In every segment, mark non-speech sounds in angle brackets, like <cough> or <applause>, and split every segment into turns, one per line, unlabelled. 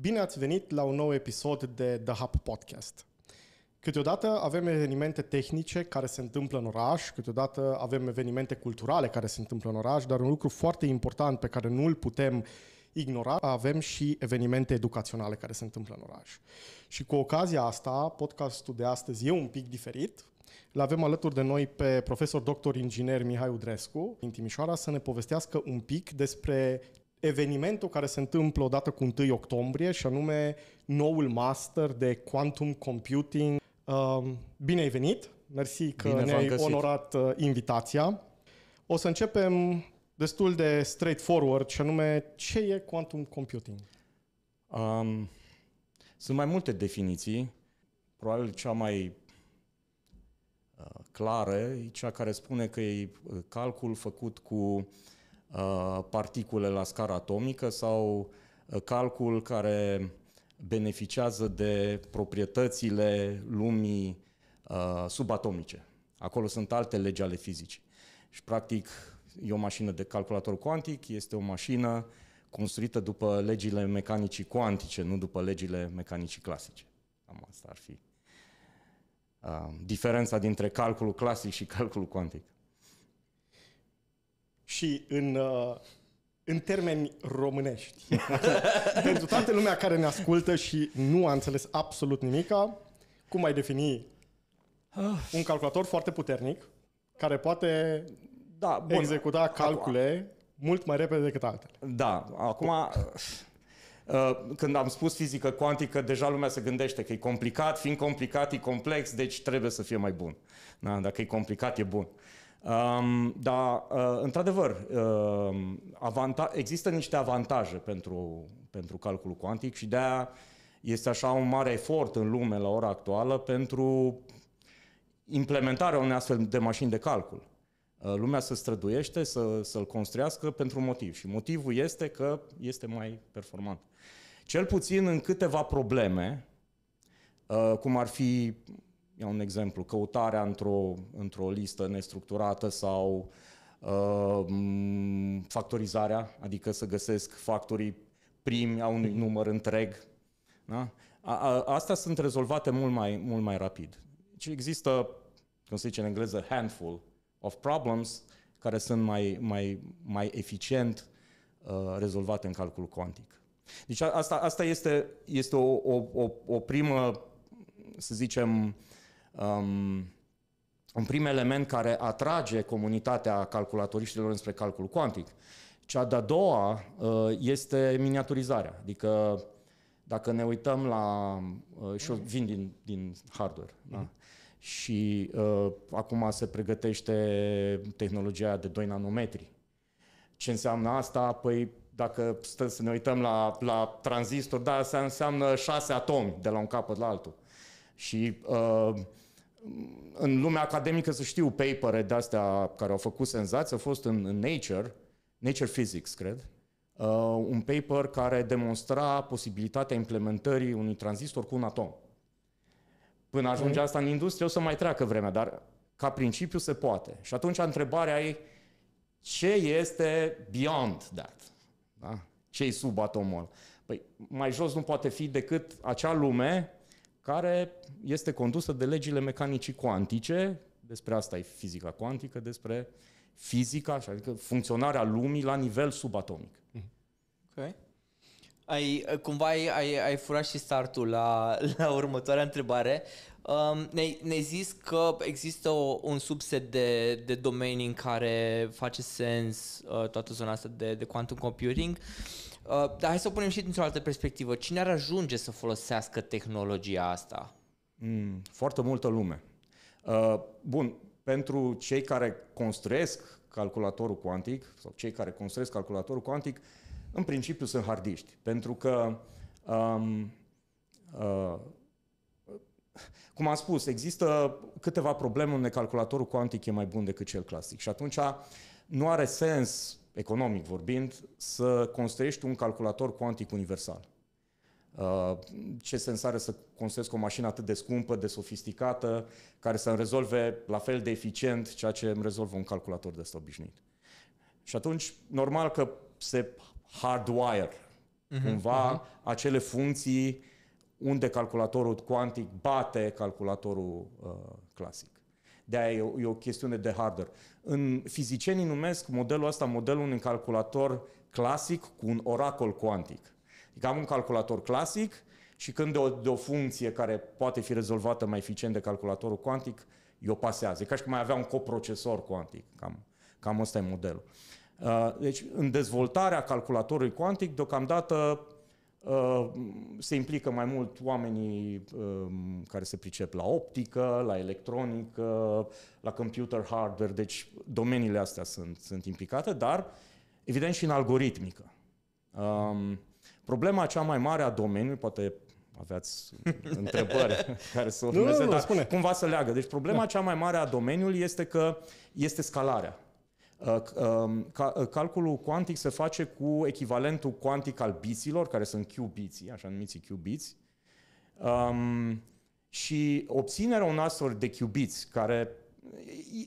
Bine ați venit la un nou episod de The Hub Podcast. Câteodată avem evenimente tehnice care se întâmplă în oraș, câteodată avem evenimente culturale care se întâmplă în oraș, dar un lucru foarte important pe care nu îl putem ignora, avem și evenimente educaționale care se întâmplă în oraș. Și cu ocazia asta, podcastul de astăzi e un pic diferit. Îl avem alături de noi pe profesor doctor inginer Mihai Udrescu din Timișoara să ne povestească un pic despre evenimentul care se întâmplă odată cu 1 octombrie și anume noul master de Quantum Computing. Uh, bine ai venit! Mersi că Bine ne-ai onorat uh, invitația. O să începem destul de straightforward și anume ce e Quantum Computing? Um, sunt mai multe definiții. Probabil cea mai
uh, clară e cea care spune că e calcul făcut cu uh, Uh, particule la scară atomică sau uh, calcul care beneficiază de proprietățile lumii uh, subatomice. Acolo sunt alte legi ale fizicii. Și, practic, e o mașină de calculator cuantic, este o mașină construită după legile mecanicii cuantice, nu după legile mecanicii clasice. Cam asta ar fi uh, diferența dintre calculul clasic și calculul cuantic
și în, uh, în termeni românești. <laughs> Pentru toată lumea care ne ascultă și nu a înțeles absolut nimica, cum ai defini ah. un calculator foarte puternic care poate da, bun. executa calcule acum. mult mai repede decât altele.
Da, acum uh, când am spus fizică cuantică, deja lumea se gândește că e complicat, fiind complicat e complex, deci trebuie să fie mai bun. Da, dacă e complicat, e bun. Uh, Um, dar, uh, într-adevăr, uh, avanta- există niște avantaje pentru, pentru calculul cuantic și de-aia este așa un mare efort în lume la ora actuală pentru implementarea unei astfel de mașini de calcul. Uh, lumea se străduiește să, să-l construiască pentru motiv și motivul este că este mai performant. Cel puțin în câteva probleme, uh, cum ar fi iau un exemplu, căutarea într-o, într-o listă nestructurată sau uh, factorizarea, adică să găsesc factorii primi a unui număr întreg. Da? A, a, astea sunt rezolvate mult mai, mult mai rapid. Deci există, cum se zice în engleză, handful of problems care sunt mai, mai, mai eficient uh, rezolvate în calcul cuantic. Deci asta, asta este, este o, o, o, o primă, să zicem, um, un prim element care atrage comunitatea calculatoriștilor înspre calcul cuantic. Cea de-a doua uh, este miniaturizarea, adică dacă ne uităm la... Uh, și eu vin din, din hardware, mm-hmm. da? Mhm. și uh, acum se pregătește tehnologia de 2 nanometri. Ce înseamnă asta? Păi dacă stăm să ne uităm la, la tranzistor, da, asta înseamnă 6 atomi de la un capăt la altul. Și uh, în lumea academică să știu papere de-astea care au făcut senzație, a fost în Nature, Nature Physics, cred, uh, un paper care demonstra posibilitatea implementării unui tranzistor cu un atom. Până ajunge asta în industrie, o să mai treacă vremea, dar ca principiu se poate. Și atunci întrebarea e ce este beyond that? Da? Ce e sub atomul? Păi mai jos nu poate fi decât acea lume care este condusă de legile mecanicii cuantice, despre asta e fizica cuantică, despre fizica, adică funcționarea lumii la nivel subatomic.
Ok. Ai, cumva ai, ai, ai furat și startul la, <laughs> la următoarea întrebare. Um, ne ne zis că există o, un subset de, de domenii în care face sens uh, toată zona asta de, de quantum computing. Uh, Uh, dar hai să o punem și dintr-o altă perspectivă. Cine ar ajunge să folosească tehnologia asta? Mm, foarte multă lume. Uh, bun,
pentru cei care construiesc calculatorul cuantic sau cei care construiesc calculatorul cuantic, în principiu sunt hardiști, pentru că um, uh, cum am spus, există câteva probleme unde calculatorul cuantic e mai bun decât cel clasic și atunci nu are sens economic vorbind, să construiești un calculator cuantic universal. Uh, ce sens are să construiesc o mașină atât de scumpă, de sofisticată, care să-mi rezolve la fel de eficient ceea ce îmi rezolvă un calculator de obișnuit. Și atunci, normal că se hardwire uh-huh, cumva uh-huh. acele funcții unde calculatorul cuantic bate calculatorul uh, clasic de aia e o, e o chestiune de hardware. În fizicienii numesc modelul ăsta modelul unui calculator clasic cu un oracol cuantic. Adică am un calculator clasic și când de o, de o funcție care poate fi rezolvată mai eficient de calculatorul cuantic, eu pasează. E ca și cum mai avea un coprocesor cuantic. Cam, cam ăsta e modelul. Uh, deci, în dezvoltarea calculatorului cuantic, deocamdată se implică mai mult oamenii um, care se pricep la optică, la electronică, la computer hardware, deci domeniile astea sunt, sunt implicate, dar evident și în algoritmică. Um, problema cea mai mare a domeniului, poate aveați <laughs> întrebări care să urmeze, nu, nu, dar spune. cumva să leagă. Deci problema da. cea mai mare a domeniului este că este scalarea. Uh, um, uh, calculul cuantic se face cu echivalentul cuantic al biților, care sunt qubits, așa numiți qubits, um, și obținerea unui astfel de qubits, care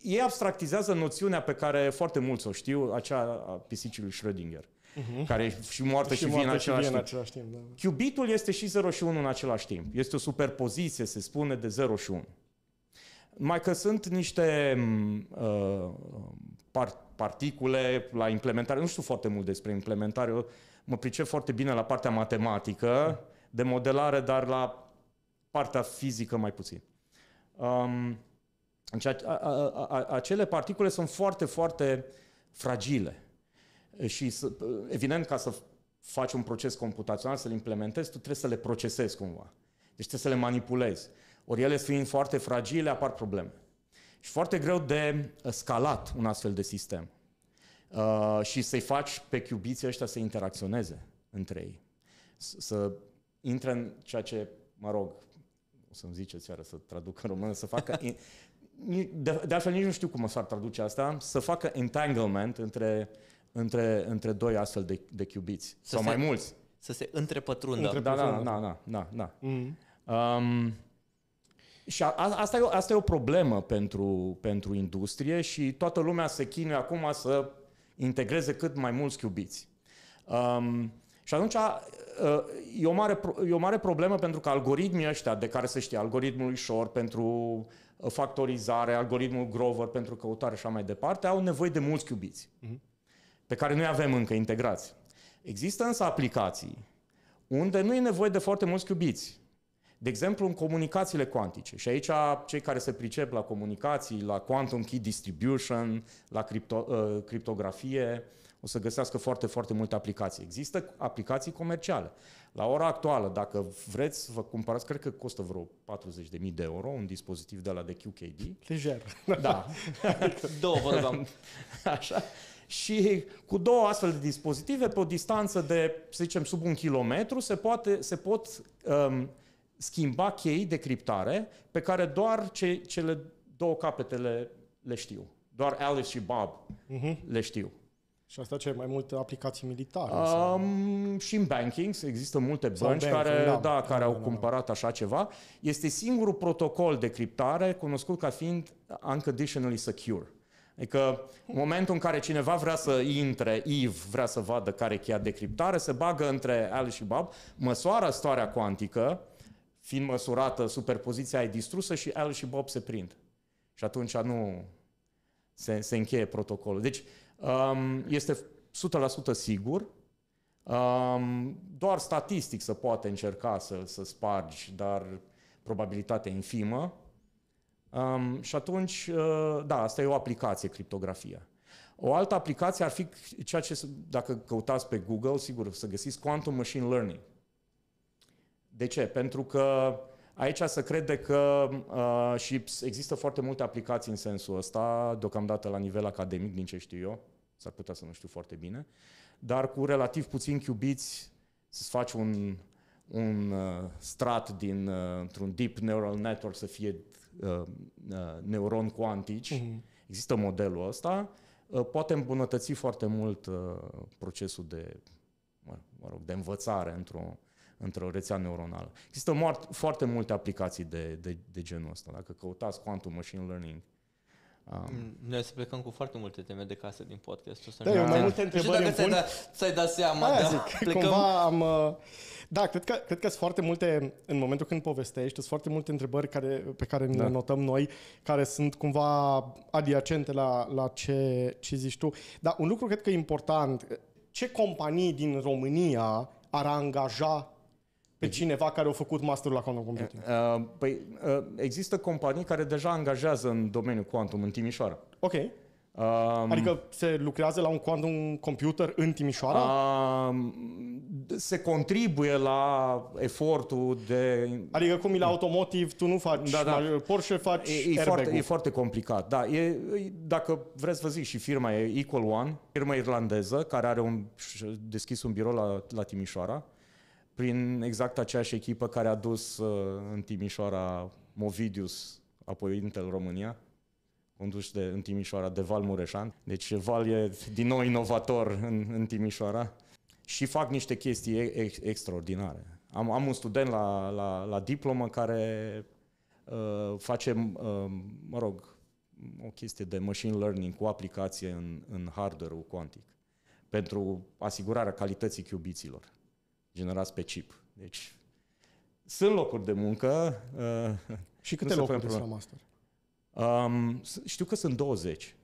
ei abstractizează noțiunea pe care foarte mulți o știu, acea a pisicii lui Schrödinger, uh-huh. care e și moartă și, și vie în același timp. același timp da. Qubitul este și 0 și 1 în același timp. Este o superpoziție, se spune, de 0 și 1. Mai că sunt niște mm, uh, particule, la implementare. Nu știu foarte mult despre implementare. Eu mă pricep foarte bine la partea matematică, de modelare, dar la partea fizică mai puțin. Um, a, a, a, acele particule sunt foarte, foarte fragile. Și să, evident, ca să faci un proces computațional, să-l implementezi, tu trebuie să le procesezi cumva. Deci trebuie să le manipulezi. Ori ele fiind foarte fragile, apar probleme. Și foarte greu de scalat un astfel de sistem. Uh, și să-i faci pe cubiții ăștia să interacționeze între ei. Să intre în ceea ce, mă rog, o să-mi ziceți iară să traduc în română, să facă... <laughs> De, de altfel nici nu știu cum s-ar traduce asta, să facă entanglement între, între, între doi astfel de, de cubiți. Să sau se, mai mulți. Să
se întrepătrundă. da, da, da, da,
da. da. Mm. Um, și a, asta, e, asta e o problemă pentru, pentru industrie și toată lumea se chinuie acum să integreze cât mai mulți cubiți. Um, și atunci uh, e o, mare, e o mare problemă pentru că algoritmii ăștia de care se știe, algoritmul Shor pentru uh, factorizare, algoritmul Grover pentru căutare și așa mai departe, au nevoie de mulți cubiți, uh-huh. pe care noi avem încă integrați. Există însă aplicații unde nu e nevoie de foarte mulți cubiți de exemplu, în comunicațiile cuantice. Și aici cei care se pricep la comunicații, la quantum key distribution, la cripto, uh, criptografie, o să găsească foarte, foarte multe aplicații. Există aplicații comerciale. La ora actuală, dacă vreți, vă cumpărați, cred că costă vreo 40.000 de euro un dispozitiv de la de QKD. Lejer. Da. <laughs> Două vorbeam. <laughs> Așa. Și cu două astfel de dispozitive, pe o distanță de, să zicem, sub un kilometru, se, poate, se pot um, schimba chei de criptare pe care doar ce, cele două capete le știu. Doar Alice și Bob uh-huh. le știu.
Și asta ce mai multe aplicații militare? Um, Și în banking există multe bănci care, da, da,
care da, au da, da, da. cumpărat da. așa ceva. Este singurul protocol de criptare cunoscut ca fiind unconditionally secure. Adică în momentul în care cineva vrea să intre, Eve vrea să vadă care e cheia de criptare, se bagă între Alice și Bob, măsoară starea cuantică, fiind măsurată, superpoziția e distrusă și Al și Bob se prind. Și atunci nu se, se încheie protocolul. Deci um, este 100% sigur, um, doar statistic se poate încerca să, să spargi, dar probabilitatea infimă. Um, și atunci, uh, da, asta e o aplicație, criptografia. O altă aplicație ar fi ceea ce, dacă căutați pe Google, sigur, să găsiți Quantum Machine Learning. De ce? Pentru că aici se crede că uh, și există foarte multe aplicații în sensul ăsta, deocamdată la nivel academic, din ce știu eu, s-ar putea să nu știu foarte bine, dar cu relativ puțin cubiți să-ți faci un, un uh, strat din, uh, într-un deep neural network să fie uh, uh, neuron cuantici, uh-huh. există modelul ăsta, uh, poate îmbunătăți foarte mult uh, procesul de, mă, mă rog, de învățare într-o, într-o rețea neuronală. Există moart, foarte multe aplicații de, de, de genul ăsta, dacă căutați quantum machine
learning. Um. Mm, noi să plecăm cu foarte multe teme de casă din O să Da, eu mai multe întrebări dacă ți-ai, da, ți-ai dat seama, da, da, zic, plecăm... cumva
am... Uh, da, cred că, cred că sunt foarte multe, în momentul când povestești, sunt foarte multe întrebări care, pe care da. le notăm noi, care sunt cumva adiacente la, la ce, ce zici tu. Dar un lucru cred că important, ce companii din România ar angaja pe cineva care a făcut masterul la quantum computing? Uh, păi uh, există companii care deja angajează
în domeniul quantum în Timișoara. Ok. Um, adică
se lucrează la un quantum computer în Timișoara? Um, se contribuie la efortul de... Adică cum e la automotive, tu nu faci da, da. Porsche, faci e, e, foarte, e foarte
complicat, da. E, dacă vreți vă zic, și firma e Equal One, firma irlandeză, care are un, deschis un birou la, la Timișoara prin exact aceeași echipă care a dus uh, în Timișoara Movidius, apoi Intel România, condus de, în Timișoara de Val Mureșan. Deci Val e din nou inovator în, în Timișoara și fac niște chestii ex- extraordinare. Am, am un student la, la, la diplomă care uh, face, uh, mă rog, o chestie de machine learning cu aplicație în, în hardware-ul cuantic pentru asigurarea calității qubits generați pe chip. Deci sunt locuri de muncă. Uh, și câte locuri de master? Um, știu că sunt 20.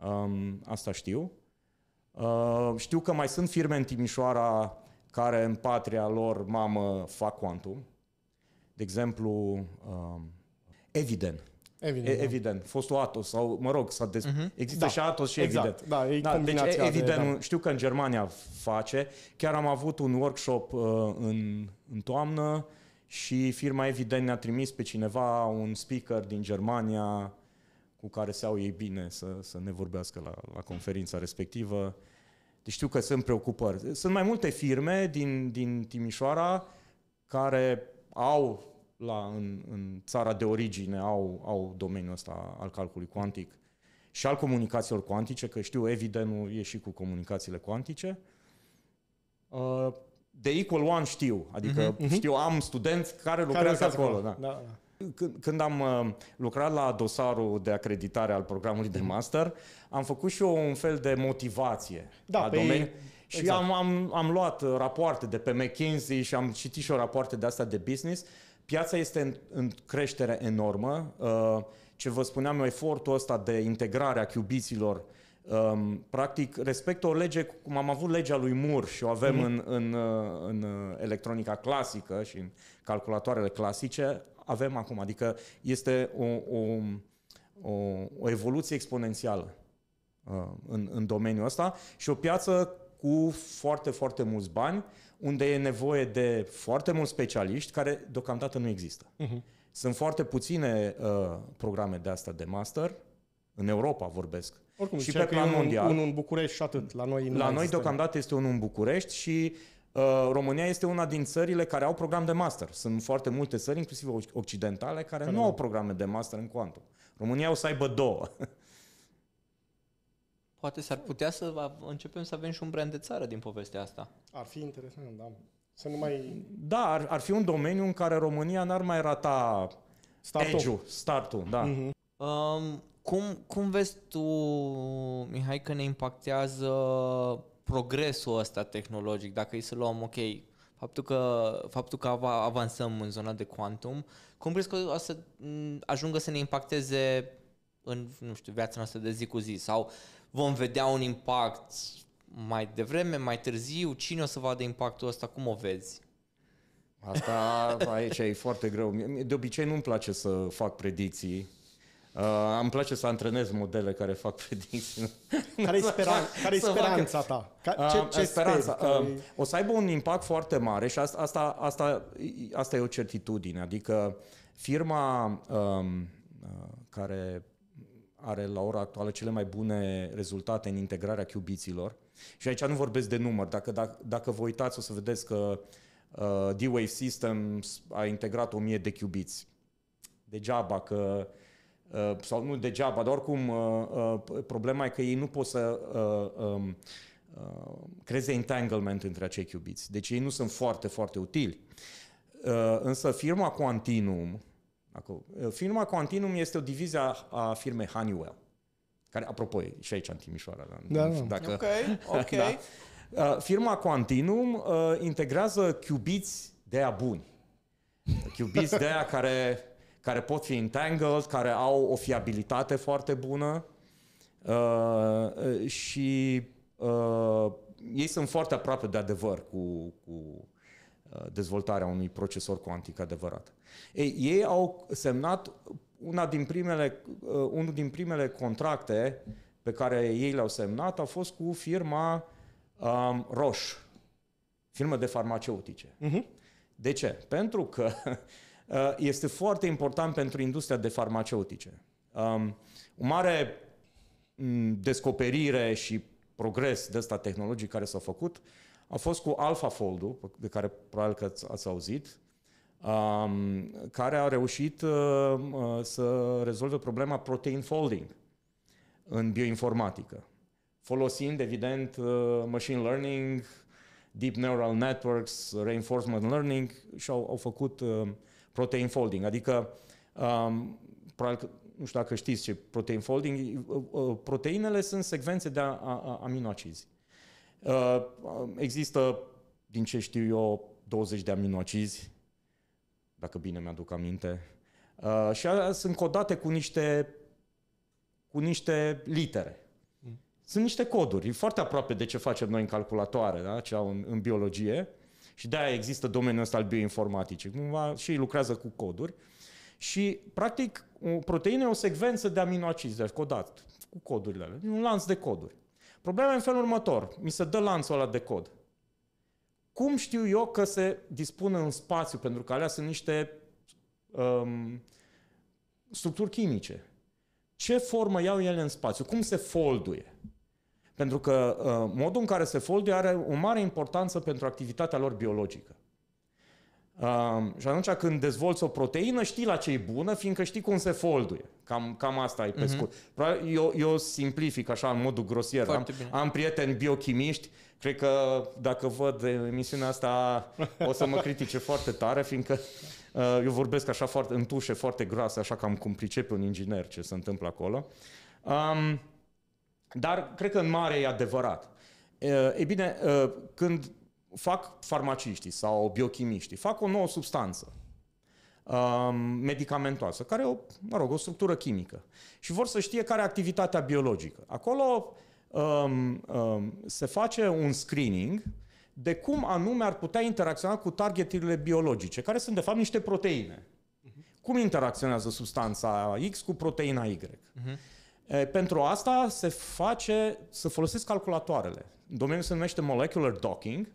Um, asta știu. Uh, știu că mai sunt firme în Timișoara care în patria lor mamă fac quantum. De exemplu, um, Eviden
Evident, da. evident.
Fostul Atos sau, mă rog, s-a des... uh-huh. există da. și Atos și exact. Evident. Da, e da, deci, evident, de, da. știu că în Germania face. Chiar am avut un workshop uh, în, în toamnă și firma Evident ne-a trimis pe cineva, un speaker din Germania, cu care se au ei bine să, să ne vorbească la, la conferința respectivă. Deci știu că sunt preocupări. Sunt mai multe firme din, din Timișoara care au la, în, în țara de origine au, au domeniul ăsta al calculului cuantic și al comunicațiilor cuantice, că știu, evident, e și cu comunicațiile cuantice. Uh, de Equal One știu, adică uh-huh, știu, am studenți care lucrează care acolo. acolo. Da. da. Da. Când, când am uh, lucrat la dosarul de acreditare al programului de mhm. master, am făcut și eu un fel de motivație da, a domeniului. Și exact. am, am, am luat uh, rapoarte de pe McKinsey și am citit și o rapoarte de asta de business Piața este în, în creștere enormă. Uh, ce vă spuneam, efortul ăsta de integrare a cubiților, um, practic respectă o lege, cum am avut legea lui Moore și o avem mm. în, în, uh, în uh, electronica clasică și în calculatoarele clasice, avem acum. Adică este o, o, o, o evoluție exponențială în, în domeniul ăsta și o piață cu foarte, foarte mulți bani. Uh, unde e nevoie de foarte mulți specialiști care deocamdată nu există. Uh-huh. Sunt foarte puține uh, programe de asta de master, în Europa vorbesc. Oricum, și pe plan mondial. Unul
în București și atât. La noi, la
noi da. deocamdată este unul în București și uh, România este una din țările care au program de master. Sunt foarte multe țări, inclusiv occidentale, care, care nu au programe de master în quantum. România o să aibă două. <laughs>
Poate s-ar putea să începem să avem și un brand de țară din povestea asta.
Ar fi interesant, da. Să nu mai...
Da, ar, ar fi un
domeniu în care România n-ar mai rata
start edge-ul, startul, da. Uh-huh.
Um, cum, cum vezi tu, Mihai, că ne impactează progresul ăsta tehnologic? Dacă e să luăm, ok, faptul că, faptul că avansăm în zona de quantum, cum crezi că o să ajungă să ne impacteze în, nu știu, viața noastră de zi cu zi? Sau vom vedea un impact mai devreme, mai târziu, cine o să vadă impactul ăsta, cum o vezi? Asta
aici e foarte greu. De obicei nu-mi place să fac predicții, Uh, îmi place să antrenez modele care fac predicții.
<laughs> Care-i, speran- care-i speranța ta? Ca- ce, uh, ce speranța? Uh,
O să aibă un impact foarte mare și asta, asta, asta, asta e o certitudine. Adică firma um, uh, care are la ora actuală cele mai bune rezultate în integrarea cubiților. Și aici nu vorbesc de număr, dacă, dacă, dacă vă uitați o să vedeți că uh, D-Wave Systems a integrat 1000 de cubiți. Degeaba că uh, sau nu degeaba, dar oricum uh, uh, problema e că ei nu pot să uh, um, uh, creeze entanglement între acei cubiți. Deci ei nu sunt foarte, foarte utili. Uh, însă firma Quantinum, acolo. Uh, firma Continuum este o divizie a, a firmei Honeywell, care, apropo, e și aici în Timișoara. Da, da, dacă, ok, <laughs> ok. Da. Uh, firma Continuum uh, integrează cubiți de a buni. Cubiți de aia care, care pot fi entangled, care au o fiabilitate foarte bună uh, uh și uh, ei sunt foarte aproape de adevăr cu, cu Uh, dezvoltarea unui procesor cuantic adevărat. Ei, ei au semnat una din primele, uh, unul din primele contracte pe care ei le-au semnat a fost cu firma um, Roche, firmă de farmaceutice. Uh-huh. De ce? Pentru că <laughs> uh, este foarte important pentru industria de farmaceutice. Um, o mare mm, descoperire și progres de ăsta tehnologic care s-a făcut uh, a fost cu AlphaFold-ul, de care probabil că ați, auzit, um, care a reușit uh, uh, să rezolve problema protein folding în bioinformatică, folosind, evident, uh, machine learning, deep neural networks, reinforcement learning și au, au făcut uh, protein folding. Adică, um, probabil că, nu știu dacă știți ce protein folding, uh, uh, proteinele sunt secvențe de aminoacizi. Uh, există, din ce știu eu, 20 de aminoacizi, dacă bine mi-aduc aminte, uh, și sunt codate cu niște, cu niște litere. Mm. Sunt niște coduri, e foarte aproape de ce facem noi în calculatoare, da? cea în, în biologie. Și de-aia există domeniul ăsta al bioinformaticii. Cumva și ei lucrează cu coduri. Și, practic, o proteină e o secvență de aminoacizi, de codat cu codurile alea, un lanț de coduri. Problema e în felul următor. Mi se dă lanțul ăla de cod. Cum știu eu că se dispune în spațiu? Pentru că alea sunt niște um, structuri chimice. Ce formă iau ele în spațiu? Cum se folduie? Pentru că uh, modul în care se folduie are o mare importanță pentru activitatea lor biologică. Um, și atunci când dezvolți o proteină, știi la ce e bună, fiindcă știi cum se folduie. Cam, cam asta e pe mm-hmm. scurt. eu, eu simplific așa în modul grosier. am, am prieteni biochimiști, cred că dacă văd emisiunea asta o să mă <laughs> critique foarte tare, fiindcă uh, eu vorbesc așa foarte în tușe foarte groase, așa cam cum pricepe un inginer ce se întâmplă acolo. Um, dar cred că în mare e adevărat. Uh, e bine, uh, când fac farmaciștii sau biochimiștii, fac o nouă substanță um, medicamentoasă, care o, mă rog, o structură chimică. Și vor să știe care e activitatea biologică. Acolo um, um, se face un screening de cum anume ar putea interacționa cu targeturile biologice, care sunt de fapt niște proteine. Uh-huh. Cum interacționează substanța X cu proteina Y? Uh-huh. E, pentru asta se face, să folosesc calculatoarele. Domeniul se numește molecular docking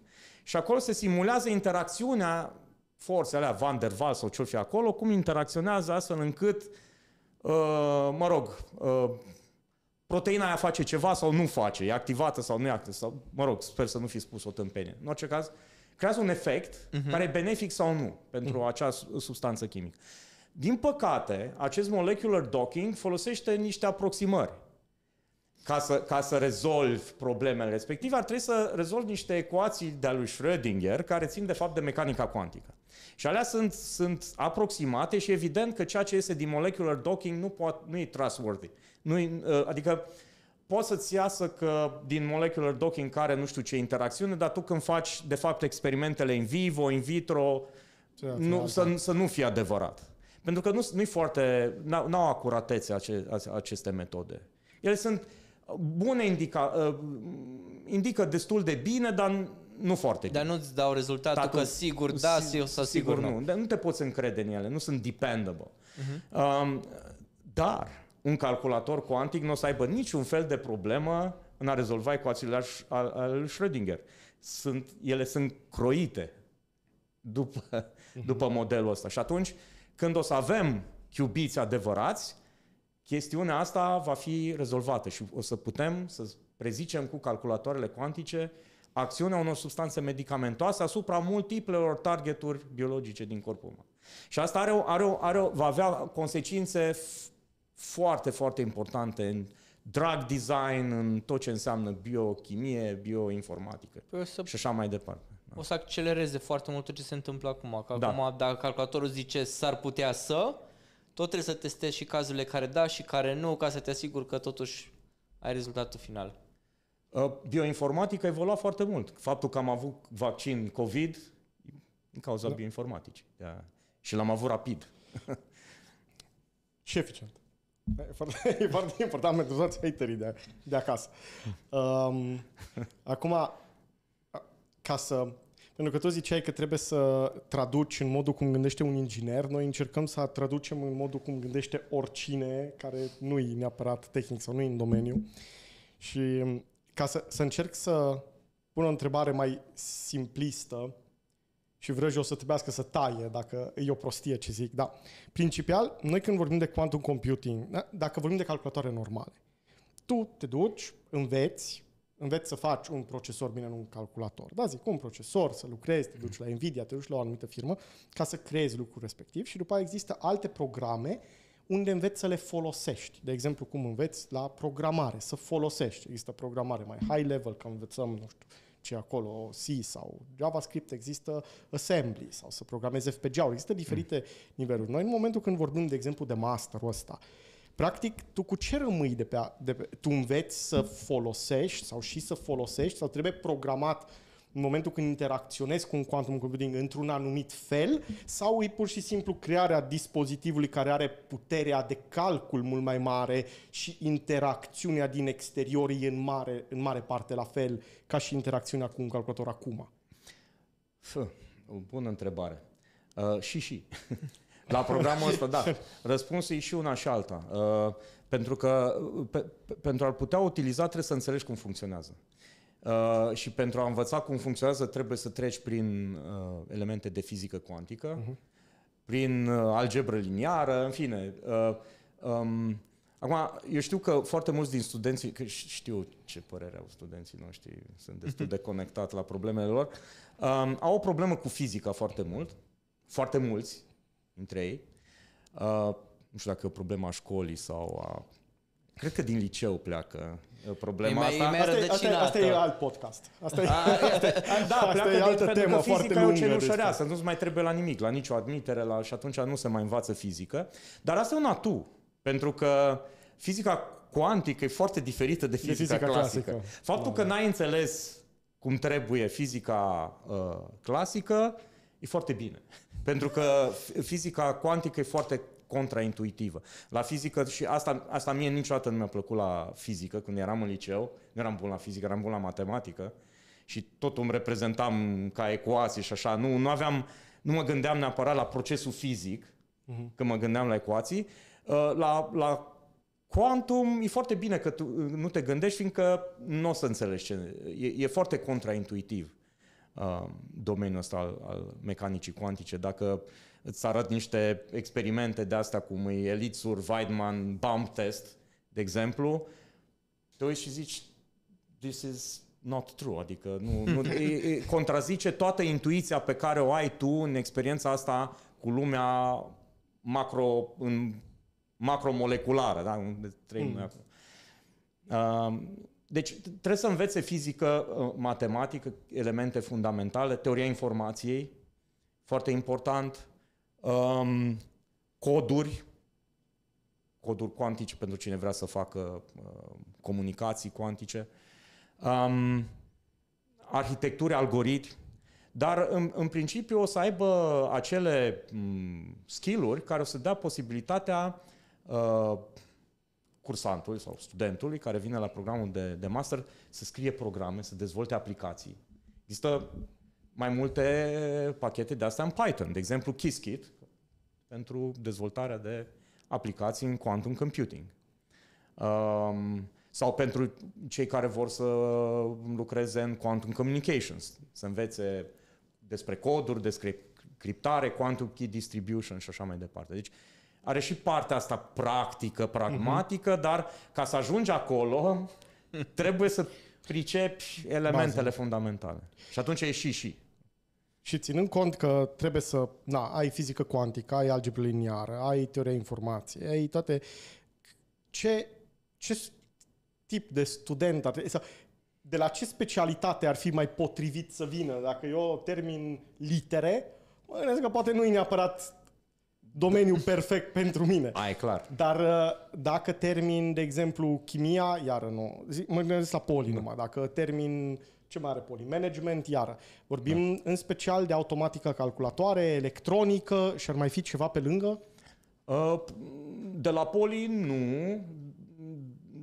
și acolo se simulează interacțiunea forțele alea, Van der Waals sau ce fi acolo, cum interacționează astfel încât, uh, mă rog, uh, proteina aia face ceva sau nu face, e activată sau nu e activată, sau, mă rog, sper să nu fi spus o tâmpenie. În orice caz, creează un efect uh-huh. care e benefic sau nu pentru uh-huh. acea substanță chimică. Din păcate, acest molecular docking folosește niște aproximări ca să, ca să rezolvi problemele respective, ar trebui să rezolvi niște ecuații de-a lui Schrödinger care țin de fapt de mecanica cuantică. Și alea sunt, sunt aproximate și evident că ceea ce este din molecular docking nu, poate, nu e trustworthy. Nu e, uh, adică poți să-ți iasă că din molecular docking care nu știu ce interacțiune, dar tu când faci de fapt experimentele in vivo, in vitro, nu, să, să nu fie adevărat. Pentru că nu, nu-i foarte, n-au acuratețe ace, aceste metode. Ele sunt, uh, bune indica, uh, indică destul de bine, dar nu foarte bine. Dar nu-ți dau rezultatul Dacă, că sigur da sau sigur, sigur nu. nu. Dar nu te poți încrede în ele, nu sunt dependable. Uh-huh. Um, dar un calculator cuantic nu o să aibă niciun fel de problemă în a rezolva ecuațiile al, al Schrödinger. Sunt, ele sunt croite după, uh-huh. <laughs> după modelul ăsta. Și atunci, când o să avem cubiți adevărați, chestiunea asta va fi rezolvată și o să putem să prezicem cu calculatoarele cuantice acțiunea unor substanțe medicamentoase asupra multiplelor targeturi biologice din corpul uman. Și asta are, o, are, o, are o, va avea consecințe foarte, foarte importante în drug design, în tot ce înseamnă biochimie, bioinformatică păi să, și așa mai departe.
Da. O să accelereze foarte mult tot ce se întâmplă acum. Că da. acum, dacă calculatorul zice s-ar putea să, tot trebuie să testezi și cazurile care da și care nu, ca să te asiguri că totuși ai rezultatul final.
Uh, Bioinformatica a evoluat foarte mult. Faptul că am avut vaccin COVID din cauza da. bioinformaticii. Da. Și l-am avut rapid.
<laughs> și eficient. E foarte, <laughs> e foarte important pentru toți haterii de, de acasă. Um, acum, ca să pentru că tu ziceai că trebuie să traduci în modul cum gândește un inginer, noi încercăm să traducem în modul cum gândește oricine care nu e neapărat tehnic sau nu e în domeniu. Și mm, ca să, să încerc să pun o întrebare mai simplistă și vreau o să trebuiască să taie dacă e o prostie ce zic, da. Principial, noi când vorbim de quantum computing, da? dacă vorbim de calculatoare normale, tu te duci, înveți, înveți să faci un procesor, bine, nu un calculator, da, zic un procesor, să lucrezi, te duci la Nvidia, te duci la o anumită firmă ca să creezi lucrul respectiv și după aia există alte programe unde înveți să le folosești. De exemplu, cum înveți la programare, să folosești. Există programare mai high level, că învățăm, nu știu, ce acolo, C sau JavaScript, există assembly sau să programezi FPGA-uri. Există diferite mm. niveluri. Noi, în momentul când vorbim, de exemplu, de masterul ăsta, uh, Practic, tu cu ce rămâi de pe, a, de pe... Tu înveți să folosești sau și să folosești sau trebuie programat în momentul când interacționezi cu un quantum computing într-un anumit fel sau e pur și simplu crearea dispozitivului care are puterea de calcul mult mai mare și interacțiunea din exterior e în mare, în mare parte la fel ca și interacțiunea cu un calculator acum?
Fă, o bună întrebare. Uh, și și. <laughs> La programul ăsta, da. <laughs> Răspunsul e și una și alta. Uh, pentru că uh, pe, pentru a putea utiliza trebuie să înțelegi cum funcționează. Uh, și pentru a învăța cum funcționează trebuie să treci prin uh, elemente de fizică cuantică, uh-huh. prin uh, algebră liniară, în fine. Uh, um, Acum, eu știu că foarte mulți din studenții, că știu ce părere au studenții noștri, sunt destul de <laughs> conectat la problemele lor, um, au o problemă cu fizica foarte mult, foarte mulți, între ei. Uh, nu știu dacă e o problemă a școlii sau a... Cred că din liceu pleacă problema e mai, asta. E asta, e, asta, e, asta e alt podcast. Asta e, <laughs> a, <laughs>
da, asta pleacă e altă de, temă foarte lungă. Fizica
e o nu se mai trebuie la nimic, la nicio admitere la, și atunci nu se mai învață fizică. Dar asta e un atu, pentru că fizica cuantică e foarte diferită de fizica, de fizica clasică. clasică. Faptul oh, că da. n-ai înțeles cum trebuie fizica uh, clasică e foarte bine. Pentru că fizica cuantică e foarte contraintuitivă. La fizică, și asta, asta mie niciodată nu mi-a plăcut la fizică, când eram în liceu, nu eram bun la fizică, eram bun la matematică și tot îmi reprezentam ca ecuații și așa, nu, nu aveam, nu mă gândeam neapărat la procesul fizic, uh-huh. când mă gândeam la ecuații, uh, la, la Quantum e foarte bine că tu nu te gândești, fiindcă nu o să înțelegi ce... E, e foarte contraintuitiv. Um, domeniul ăsta al, al mecanicii cuantice. Dacă îți arăt niște experimente de astea cum e Elitzur, Weidman, Bump Test, de exemplu, te uiți și zici, this is not true, adică nu, nu <laughs> e, e, contrazice toată intuiția pe care o ai tu în experiența asta cu lumea macro, în macromoleculară, da? unde trăim mm. acum. Uh, deci trebuie să învețe fizică, ă, matematică, elemente fundamentale, teoria informației, foarte important, um, coduri, coduri cuantice pentru cine vrea să facă uh, comunicații cuantice, um, arhitecturi, algoritmi, dar în, în principiu o să aibă acele um, skill-uri care o să dea posibilitatea uh, cursantului sau studentului care vine la programul de, de master să scrie programe, să dezvolte aplicații. Există mai multe pachete de astea în Python, de exemplu Qiskit pentru dezvoltarea de aplicații în quantum computing. Um, sau pentru cei care vor să lucreze în quantum communications, să învețe despre coduri, despre criptare, quantum key distribution și așa mai departe. Deci are și partea asta practică, pragmatică, mm-hmm. dar ca să ajungi acolo, trebuie să pricepi elementele Baza. fundamentale. Și atunci e și și.
Și ținând cont că trebuie să, na, ai fizică cuantică, ai algebră liniară, ai teoria informației, ai toate, ce, ce tip de student ar trebui, de la ce specialitate ar fi mai potrivit să vină? Dacă eu termin litere, mă gândesc că poate nu e neapărat domeniul perfect pentru mine. A, e clar. Dar uh, dacă termin, de exemplu, chimia, iară nu. Mă gândesc la poli da. numai. Dacă termin ce mai are poli? Management, iară. Vorbim da. în special de automatică calculatoare, electronică și ar mai fi ceva pe lângă? Uh, de la poli nu,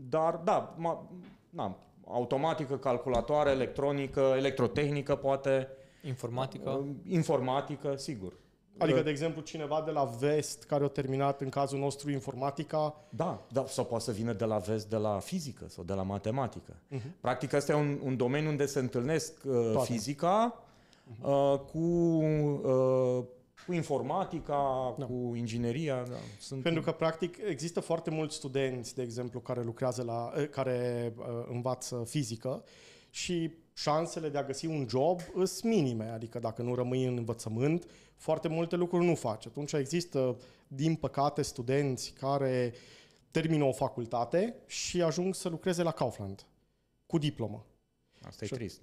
dar da, ma, na, automatică, calculatoare, electronică, electrotehnică poate. Informatică? Uh, informatică, sigur. Adică, de
exemplu, cineva de la vest care a terminat, în cazul nostru, informatica. Da, da sau poate să vină
de la vest, de la fizică sau de la matematică. Uh-huh. Practic, asta e un, un domeniu unde se întâlnesc uh, fizica mhm. uh cu, uh, cu informatica,
da. cu ingineria. Da. Sunt... Pentru că, practic, există foarte mulți studenți, de exemplu, care lucrează la, uh, care uh, învață fizică și șansele de a găsi un job sunt minime. Adică dacă nu rămâi în învățământ, foarte multe lucruri nu faci. Atunci există, din păcate, studenți care termină o facultate și ajung să lucreze la Kaufland cu diplomă. Asta și e trist,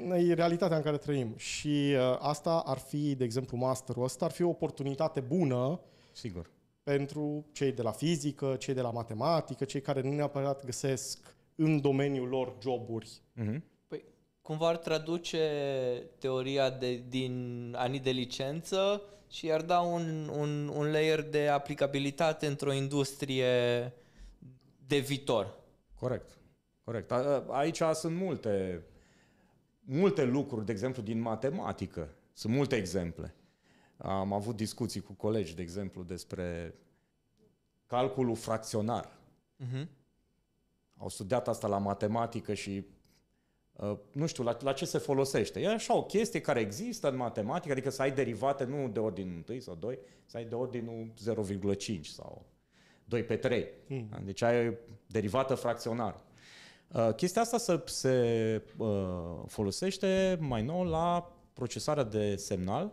da. E realitatea în care trăim. Și uh, asta ar fi, de exemplu, masterul ăsta, ar fi o oportunitate bună Sigur. pentru cei de la fizică, cei de la matematică, cei care nu neapărat găsesc în domeniul lor joburi uh-huh
cumva ar traduce teoria de, din anii de licență și ar da un, un, un layer de aplicabilitate într-o industrie de viitor. Corect, corect.
A, aici sunt multe, multe lucruri, de exemplu, din matematică. Sunt multe exemple. Am avut discuții cu colegi, de exemplu, despre calculul fracționar. Uh-huh. Au studiat asta la matematică și Uh, nu știu, la, la ce se folosește. E așa o chestie care există în matematică, adică să ai derivate nu de ordinul 1 sau 2, să ai de ordinul 0,5 sau 2 pe 3. Mm. Deci ai derivată fracționară. Uh, chestia asta se, se uh, folosește mai nou la procesarea de semnal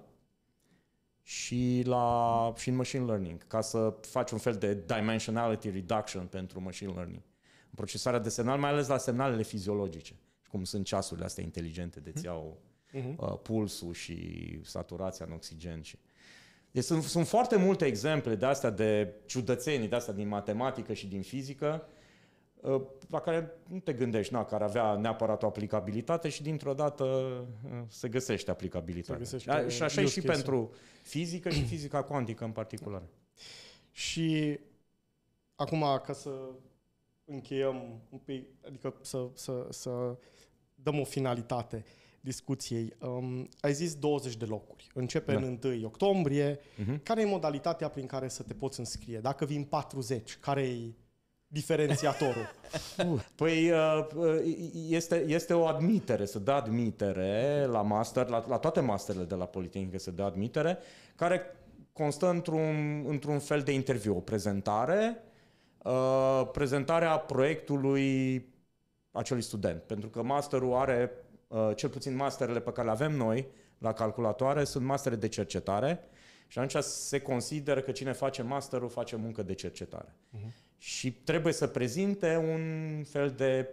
și, la, și în machine learning, ca să faci un fel de dimensionality reduction pentru machine learning. Procesarea de semnal, mai ales la semnalele fiziologice cum sunt ceasurile astea inteligente de ți mhm. iau uh-huh. pulsul și saturația în oxigen. Și... Deci sunt, sunt foarte multe exemple de astea de ciudățenii, de astea din matematică și din fizică, uh, la care nu te gândești, na, care avea neapărat o aplicabilitate și dintr-o dată uh, se găsește aplicabilitatea. Se găsește da, și așa e și pentru fizică și fizica
cuantică în particular. Și acum, ca să încheiem un pic, adică să, să, să dăm o finalitate discuției. Um, ai zis 20 de locuri. Începe da. în 1 octombrie. Uh-huh. Care e modalitatea prin care să te poți înscrie? Dacă vin 40, care e diferențiatorul?
<laughs> păi uh, uh, este, este o admitere, să dă admitere la master, la, la toate masterele de la Politehnică se dă admitere, care constă într-un, într-un fel de interviu, o prezentare, uh, prezentarea proiectului acelui student. Pentru că masterul are, uh, cel puțin masterele pe care le avem noi la calculatoare, sunt mastere de cercetare și atunci se consideră că cine face masterul face muncă de cercetare. Uh-huh. Și trebuie să prezinte un fel de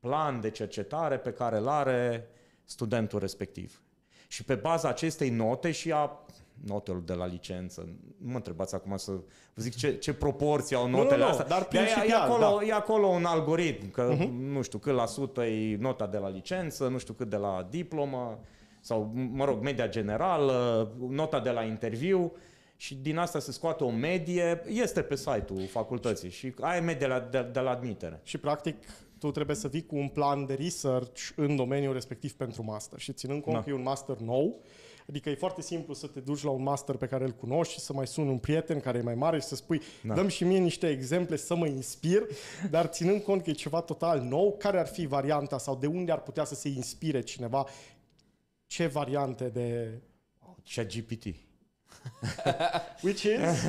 plan de cercetare pe care îl are studentul respectiv. Și pe baza acestei note și a notelor de la licență. Nu mă întrebați acum să vă zic ce, ce proporție au notele nu, nu, astea. Dar principial, e, acolo, da. e acolo un algoritm, că uh-huh. nu știu cât la sută e nota de la licență, nu știu cât de la diplomă, sau, mă rog, media generală, nota de la interviu și din asta se scoate o medie, este pe site-ul facultății și ai medie de, la, de, de la
admitere. Și practic tu trebuie să vii cu un plan de research în domeniul respectiv pentru master și ținând cont da. că e un master nou, uh, Adică e foarte simplu să te duci la un master pe care îl cunoști și să mai suni un prieten care e mai mare și să spui, da. dăm și mie niște exemple să mă inspir, dar ținând cont că e ceva total nou, care ar fi varianta sau de unde ar putea să se inspire cineva? Ce variante de... Chat GPT. <laughs> Which is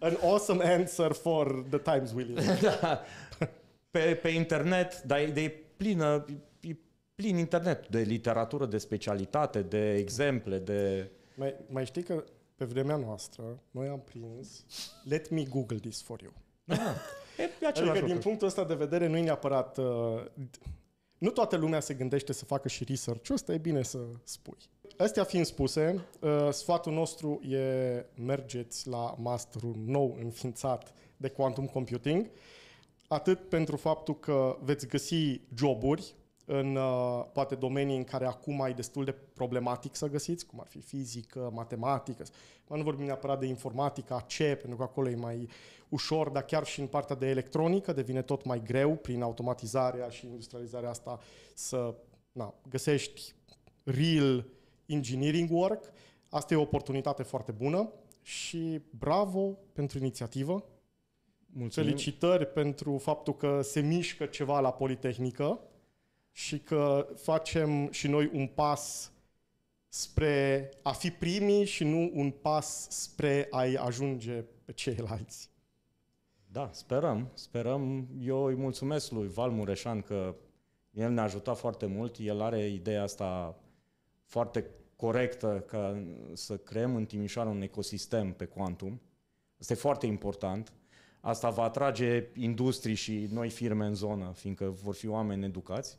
an awesome answer for the times William. <laughs> da.
Pe, pe internet, dar e, e plină plin internet de literatură, de specialitate, de exemple, de...
Mai, mai știi că pe vremea noastră noi am prins Let me Google this for you. Ah, <laughs> e adică din punctul ăsta de vedere nu e neapărat... Uh, nu toată lumea se gândește să facă și research ăsta e bine să spui. Astea fiind spuse, uh, sfatul nostru e mergeți la masterul nou înființat de Quantum Computing, atât pentru faptul că veți găsi joburi în uh, poate domenii în care acum ai destul de problematic să găsiți, cum ar fi fizică, matematică. Mă nu vorbim neapărat de informatică, AC, pentru că acolo e mai ușor, dar chiar și în partea de electronică devine tot mai greu prin automatizarea și industrializarea asta să na, găsești real engineering work. Asta e o oportunitate foarte bună și bravo pentru inițiativă. Mulțumim. Felicitări pentru faptul că se mișcă ceva la Politehnică și că facem și noi un pas spre a fi primii și nu un pas spre a-i ajunge pe ceilalți. Da, sperăm, sperăm. Eu îi
mulțumesc lui Val Mureșan că el ne-a ajutat foarte mult, el are ideea asta foarte corectă ca să creăm în Timișoara un ecosistem pe quantum. Asta e foarte important. Asta va atrage industrii și noi firme în zonă, fiindcă vor fi oameni educați.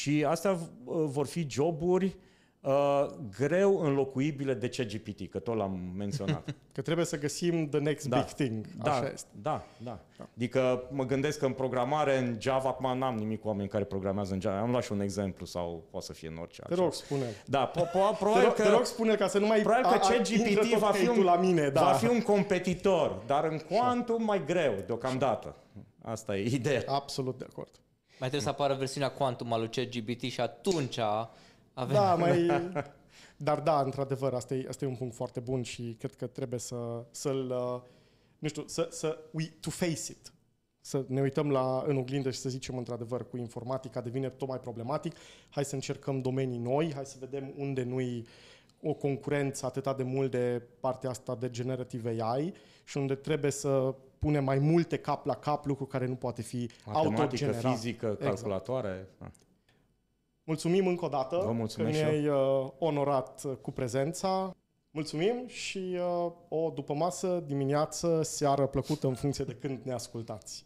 Și astea uh, vor fi joburi uh, greu înlocuibile de CGPT, că tot l-am menționat. <laughs>
Că trebuie să găsim the next da, big thing. Da, Așa este. Da, da,
da. Adică mă gândesc că în programare, în Java, acum n-am nimic cu oameni care programează în Java. Am luat și un exemplu sau poate să fie în orice. Te rog, spune. Da, po- po- <laughs> probabil te rog, că... Te rog, spune ca să nu mai... Probabil că CGPT va fi, un, la mine, da. va fi un competitor, dar în quantum mai greu deocamdată. Asta e ideea.
Absolut de acord.
Mai trebuie să apară versiunea Quantum a lui GBT și atunci avem... Da, mai... <laughs>
Dar da, într-adevăr, asta e, asta e un punct foarte bun și cred că trebuie să, să-l, nu știu, să, să we, to face it. Să ne uităm la, în oglindă și să zicem, într-adevăr, cu informatica devine tot mai problematic, hai să încercăm domenii noi, hai să vedem unde nu o concurență atât de mult de partea asta de generative AI și unde trebuie să pune mai multe cap la cap, lucru care nu poate fi autogenerat. fizică, exact.
calculatoare. Exact.
Mulțumim încă o dată Vă că ne-ai uh, onorat uh, cu prezența. Mulțumim și uh, o după masă, dimineață, seară plăcută în funcție de când ne ascultați.